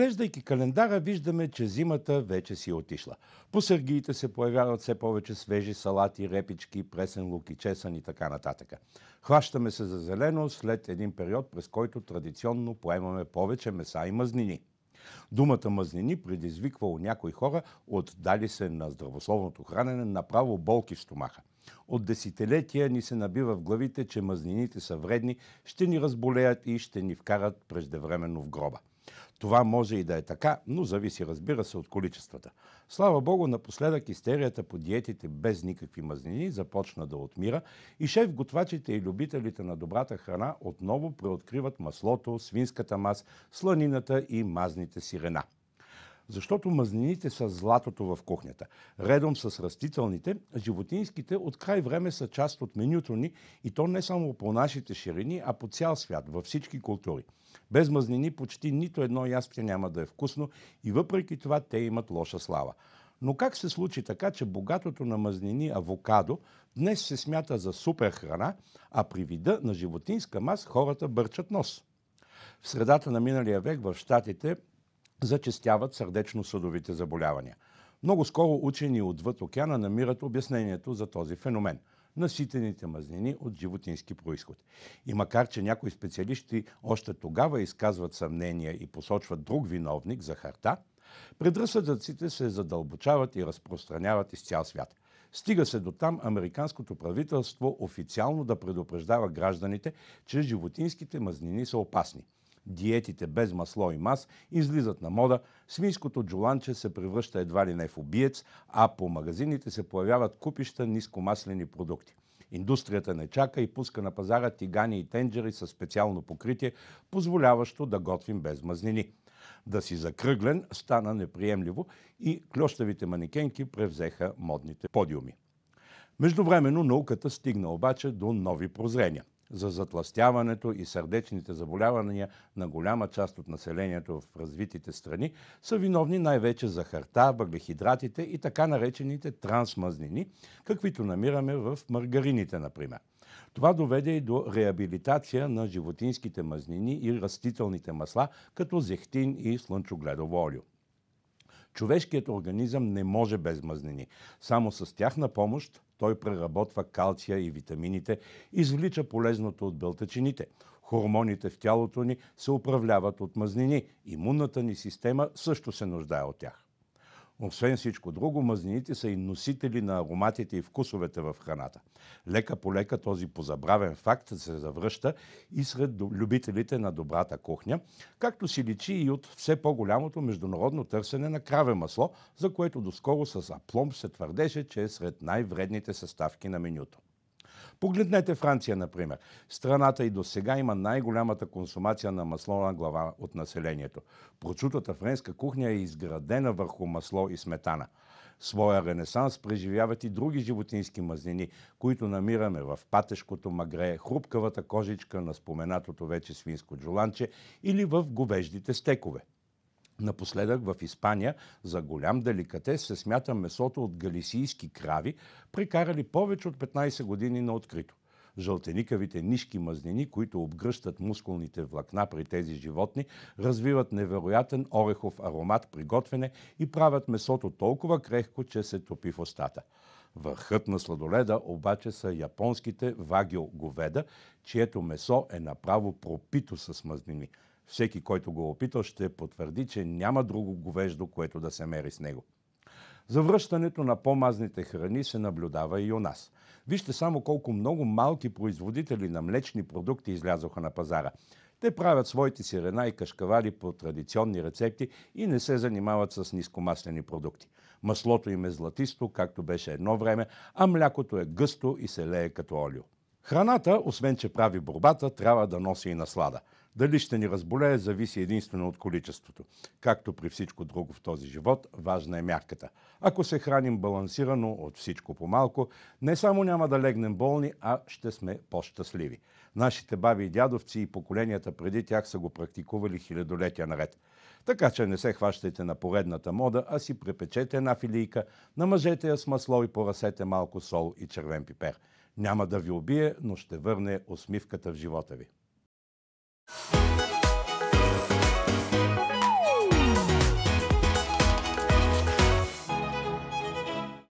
Поглеждайки календара, виждаме, че зимата вече си е отишла. По сергиите се появяват все повече свежи салати, репички, пресен лук и чесън и така нататък. Хващаме се за зелено след един период, през който традиционно поемаме повече меса и мазнини. Думата мазнини предизвиква у някои хора, отдали се на здравословното хранене, направо болки в стомаха. От десетилетия ни се набива в главите, че мазнините са вредни, ще ни разболеят и ще ни вкарат преждевременно в гроба. Това може и да е така, но зависи, разбира се, от количествата. Слава Богу, напоследък истерията по диетите без никакви мазнини започна да отмира и шеф-готвачите и любителите на добрата храна отново преоткриват маслото, свинската мас, сланината и мазните сирена защото мазнините са златото в кухнята. Редом с растителните, животинските от край време са част от менюто ни и то не само по нашите ширини, а по цял свят, във всички култури. Без мазнини почти нито едно ястие няма да е вкусно и въпреки това те имат лоша слава. Но как се случи така, че богатото на мазнини авокадо днес се смята за супер храна, а при вида на животинска мас хората бърчат нос? В средата на миналия век в Штатите зачестяват сърдечно-съдовите заболявания. Много скоро учени отвъд океана намират обяснението за този феномен – наситените мазнини от животински происход. И макар, че някои специалисти още тогава изказват съмнения и посочват друг виновник за харта, предразсъдъците се задълбочават и разпространяват из цял свят. Стига се до там американското правителство официално да предупреждава гражданите, че животинските мазнини са опасни – диетите без масло и мас излизат на мода, свинското джуланче се превръща едва ли не в убиец, а по магазините се появяват купища нискомаслени продукти. Индустрията не чака и пуска на пазара тигани и тенджери с специално покритие, позволяващо да готвим без мазнини. Да си закръглен стана неприемливо и клющавите манекенки превзеха модните подиуми. Междувременно науката стигна обаче до нови прозрения – за затластяването и сърдечните заболявания на голяма част от населението в развитите страни, са виновни най-вече за харта, въглехидратите и така наречените трансмазнини, каквито намираме в маргарините, например. Това доведе и до реабилитация на животинските мазнини и растителните масла, като зехтин и слънчогледово олио. Човешкият организъм не може без мазнини. Само с тяхна помощ той преработва калция и витамините, извлича полезното от бълтачините. Хормоните в тялото ни се управляват от мазнини. Имунната ни система също се нуждае от тях. Освен всичко друго, мазнините са и носители на ароматите и вкусовете в храната. Лека по лека този позабравен факт се завръща и сред любителите на добрата кухня, както си личи и от все по-голямото международно търсене на краве масло, за което доскоро с апломб се твърдеше, че е сред най-вредните съставки на менюто. Погледнете Франция, например. Страната и до сега има най-голямата консумация на масло на глава от населението. Прочутата френска кухня е изградена върху масло и сметана. Своя ренесанс преживяват и други животински мазнини, които намираме в патешкото магре, хрупкавата кожичка на споменатото вече свинско джоланче или в говеждите стекове. Напоследък в Испания за голям деликатес се смята месото от галисийски крави, прекарали повече от 15 години на открито. Жълтеникавите нишки мазнини, които обгръщат мускулните влакна при тези животни, развиват невероятен орехов аромат при готвене и правят месото толкова крехко, че се топи в устата. Върхът на сладоледа обаче са японските вагио говеда, чието месо е направо пропито с мазнини. Всеки, който го опитал, ще потвърди, че няма друго говеждо, което да се мери с него. Завръщането на по-мазните храни се наблюдава и у нас. Вижте само колко много малки производители на млечни продукти излязоха на пазара. Те правят своите сирена и кашкавали по традиционни рецепти и не се занимават с нискомаслени продукти. Маслото им е златисто, както беше едно време, а млякото е гъсто и се лее като олио. Храната, освен че прави борбата, трябва да носи и наслада. Дали ще ни разболее, зависи единствено от количеството. Както при всичко друго в този живот, важна е мярката. Ако се храним балансирано от всичко по-малко, не само няма да легнем болни, а ще сме по-щастливи. Нашите баби и дядовци и поколенията преди тях са го практикували хилядолетия наред. Така че не се хващайте на поредната мода, а си препечете една филийка, намажете я с масло и порасете малко сол и червен пипер. Няма да ви убие, но ще върне усмивката в живота ви.